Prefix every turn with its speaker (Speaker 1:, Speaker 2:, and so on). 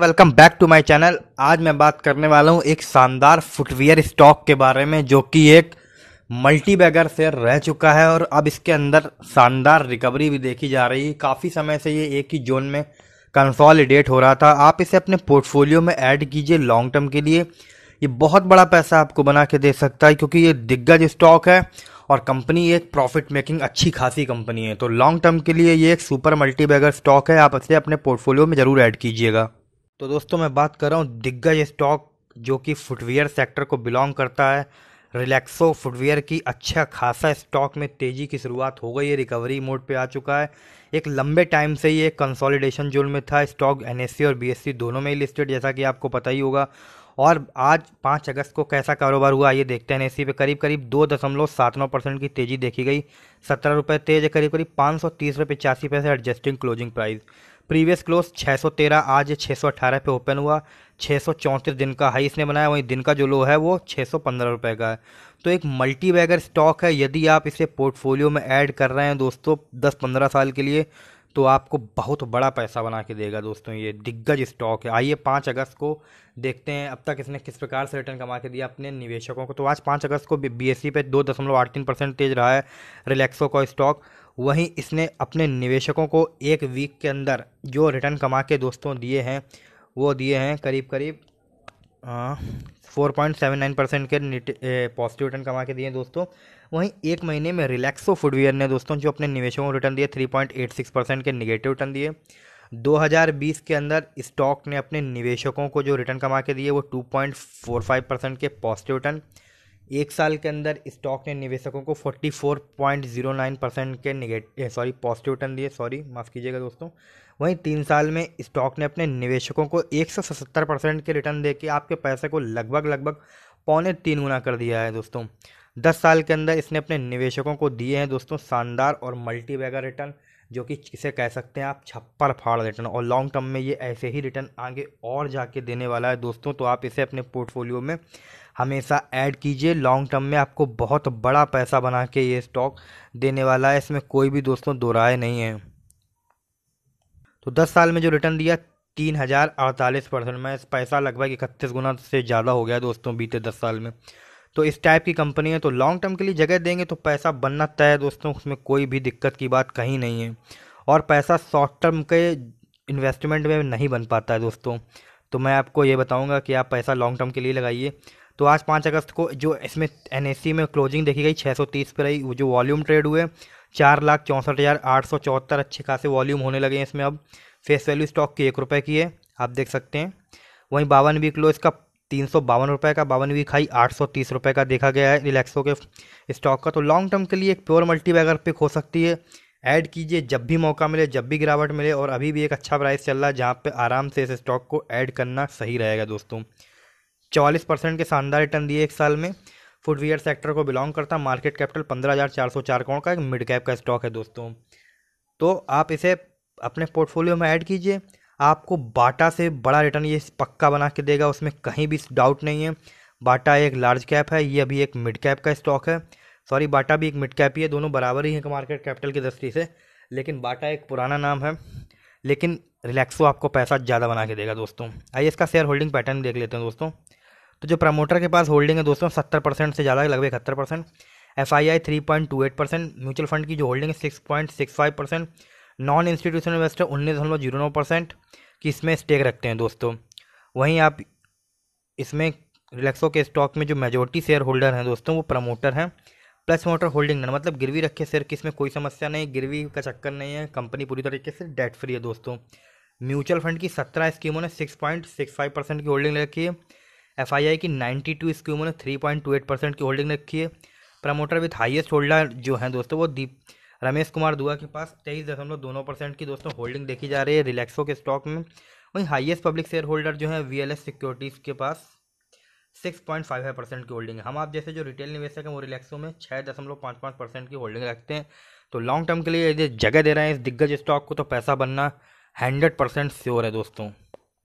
Speaker 1: welcome back to my channel आज मैं बात करने वाला हूँ एक शानदार फुटवेयर स्टॉक के बारे में जो कि एक मल्टी बैगर शेयर रह चुका है और अब इसके अंदर शानदार रिकवरी भी देखी जा रही है काफ़ी समय से ये एक ही जोन में कंसॉलिडेट हो रहा था आप इसे अपने पोर्टफोलियो में ऐड कीजिए लॉन्ग टर्म के लिए ये बहुत बड़ा पैसा आपको बना के दे सकता है क्योंकि ये दिग्गज स्टॉक है और कंपनी एक प्रॉफिट मेकिंग अच्छी खासी कंपनी है तो लॉन्ग टर्म के लिए ये एक सुपर मल्टी बैगर स्टॉक है आप इसे अपने पोर्टफोलियो में ज़रूर ऐड कीजिएगा तो दोस्तों मैं बात कर रहा हूँ दिग्गज स्टॉक जो कि फुटवेयर सेक्टर को बिलोंग करता है रिलैक्सो फुटवेयर की अच्छा खासा स्टॉक में तेज़ी की शुरुआत हो गई है रिकवरी मोड पे आ चुका है एक लंबे टाइम से ही एक कंसोलिडेशन जोन में था स्टॉक एन e और बी e दोनों में ही लिस्टेड जैसा कि आपको पता ही होगा और आज पाँच अगस्त को कैसा कारोबार हुआ ये देखते हैं एन e पे करीब करीब दो दशमलव सात नौ परसेंट की तेज़ी देखी गई सत्रह रुपये तेज़ करीब करीब पाँच सौ तीस रुपये पचासी पैसे adjusting closing price previous close 613 आज 618 पे ओपन हुआ छः दिन का हाई इसने बनाया वहीं दिन का जो लो है वो छः रुपए का है तो एक मल्टी स्टॉक है यदि आप इसे पोर्टफोलियो में ऐड कर रहे हैं दोस्तों 10-15 साल के लिए तो आपको बहुत बड़ा पैसा बना के देगा दोस्तों ये दिग्गज स्टॉक है आइए पाँच अगस्त को देखते हैं अब तक इसने किस प्रकार से रिटर्न कमा के दिया अपने निवेशकों को तो आज पाँच अगस्त को बी एस सी पर दो दशमलव आठ तीन परसेंट तेज रहा है रिलैक्सो का स्टॉक वहीं इसने अपने निवेशकों को एक वीक के अंदर जो रिटर्न कमा के दोस्तों दिए हैं वो दिए हैं करीब करीब four point seven nine percent के पॉजिटिव रिटर्न कमा के दिए दोस्तों वहीं एक महीने में रिलैक्सो फुटवेयर ने दोस्तों जो अपने निवेशों को रिटर्न दिए three point eight six percent के निगेटिव रिटर्न दिए 2020 के अंदर स्टॉक ने अपने निवेशकों को जो रिटर्न कमा के दिए वो 2.45 परसेंट के पॉजिटिव रिटर्न एक साल के अंदर स्टॉक ने निवेशकों को 44.09 परसेंट के निगेटिव सॉरी पॉजिटिव रिटर्न दिए सॉरी माफ़ कीजिएगा दोस्तों वहीं तीन साल में स्टॉक ने अपने निवेशकों को सतर परसेंट के रिटर्न दे के आपके पैसे को लगभग लगभग पौने तीन गुना कर दिया है दोस्तों दस साल के अंदर इसने अपने निवेशकों को दिए हैं दोस्तों शानदार और मल्टी रिटर्न जो कि इसे कह सकते हैं आप छप्पर फाड़ रिटर्न और लॉन्ग टर्म में ये ऐसे ही रिटर्न आगे और जाके देने वाला है दोस्तों तो आप इसे अपने पोर्टफोलियो में हमेशा ऐड कीजिए लॉन्ग टर्म में आपको बहुत बड़ा पैसा बना के ये स्टॉक देने वाला है इसमें कोई भी दोस्तों दो राय नहीं है तो दस साल में जो रिटर्न दिया तीन हज़ार अड़तालीस परसेंट में पैसा लगभग इकतीस गुना से ज़्यादा हो गया दोस्तों बीते दस साल में तो इस टाइप की कंपनी है तो लॉन्ग टर्म के लिए जगह देंगे तो पैसा बनना तय है दोस्तों उसमें कोई भी दिक्कत की बात कहीं नहीं है और पैसा शॉर्ट टर्म के इन्वेस्टमेंट में नहीं बन पाता है दोस्तों तो मैं आपको ये बताऊंगा कि आप पैसा लॉन्ग टर्म के लिए लगाइए तो आज पाँच अगस्त को जो इसमें एन में क्लोजिंग देखी गई छः पर रही जो वॉल्यूम ट्रेड हुए चार लाख चौंसठ हज़ार आठ सौ चौहत्तर अच्छे खासे वॉल्यूम होने लगे हैं इसमें अब फेस वैल्यू स्टॉक की एक रुपये की है आप देख सकते हैं वहीं बावन वीक लो इसका तीन सौ बावन रुपये का बावनवी खाई आठ सौ तीस रुपये का देखा गया है रिलैक्सो के स्टॉक का तो लॉन्ग टर्म के लिए एक प्योर मल्टीबैगर पिक हो सकती है ऐड कीजिए जब भी मौका मिले जब भी गिरावट मिले और अभी भी एक अच्छा प्राइस चल रहा है जहाँ पे आराम से इस स्टॉक को ऐड करना सही रहेगा दोस्तों चौवालीस परसेंट के शानदार रिटर्न दिए एक साल में फुटवेयर सेक्टर को बिलोंग करता मार्केट कैपिटल पंद्रह हज़ार चार सौ चार करोड़ का एक मिड कैप का स्टॉक है दोस्तों तो आप इसे अपने पोर्टफोलियो में ऐड कीजिए आपको बाटा से बड़ा रिटर्न ये पक्का बना के देगा उसमें कहीं भी डाउट नहीं है बाटा एक लार्ज कैप है ये अभी एक मिड कैप का स्टॉक है सॉरी बाटा भी एक मिड कैप ही है दोनों बराबर ही हैं मार्केट कैपिटल की दृष्टि से लेकिन बाटा एक पुराना नाम है लेकिन रिलैक्सो आपको पैसा ज़्यादा बना के देगा दोस्तों आइए इसका शेयर होल्डिंग पैटर्न देख लेते हैं दोस्तों तो जो प्रमोटर के पास होल्डिंग है दोस्तों सत्तर परसेंट से ज़्यादा लगभग इकहत्तर percent F I I three point two eight percent mutual fund की जो होल्डिंग है six point six five percent non institutional investor उन्नीस दशमलव जीरो नौ परसेंट की इसमें स्टेक रखते हैं दोस्तों वहीं आप इसमें रिलैक्सो के स्टॉक में जो मेजोरिटी शेयर होल्डर हैं दोस्तों वो प्रमोटर हैं प्लस मोटर होल्डिंग ना मतलब गिरवी रखे शेयर की इसमें कोई समस्या नहीं गिरवी का चक्कर नहीं है कंपनी पूरी तरीके से डेट फ्री है दोस्तों म्यूचुअल फंड की सत्रह स्कीमों ने six point six five percent की होल्डिंग रखी है एफ आई आई की नाइन्टी टू स्कीमों ने three point two eight percent की होल्डिंग रखी है प्रमोटर विथ हाइएस्ट होल्डर जो हैं दोस्तों वो दीप रमेश कुमार दुआ के पास तेईस दशमलव दोनों परसेंट की दोस्तों होल्डिंग देखी जा रही है रिलैक्सो के स्टॉक में वहीं हाईएस्ट पब्लिक शेयर होल्डर जो है वी एल सिक्योरिटीज़ के पास six point five five percent की होल्डिंग है हम आप जैसे जो रिटेल निवेशक हैं वो रिलैक्सो में छः दशमलव पाँच पाँच परसेंट की होल्डिंग रखते हैं तो लॉन्ग टर्म के लिए यदि जगह दे रहे हैं इस दिग्गज स्टॉक को तो पैसा बनना हंड्रेड परसेंट श्योर है दोस्तों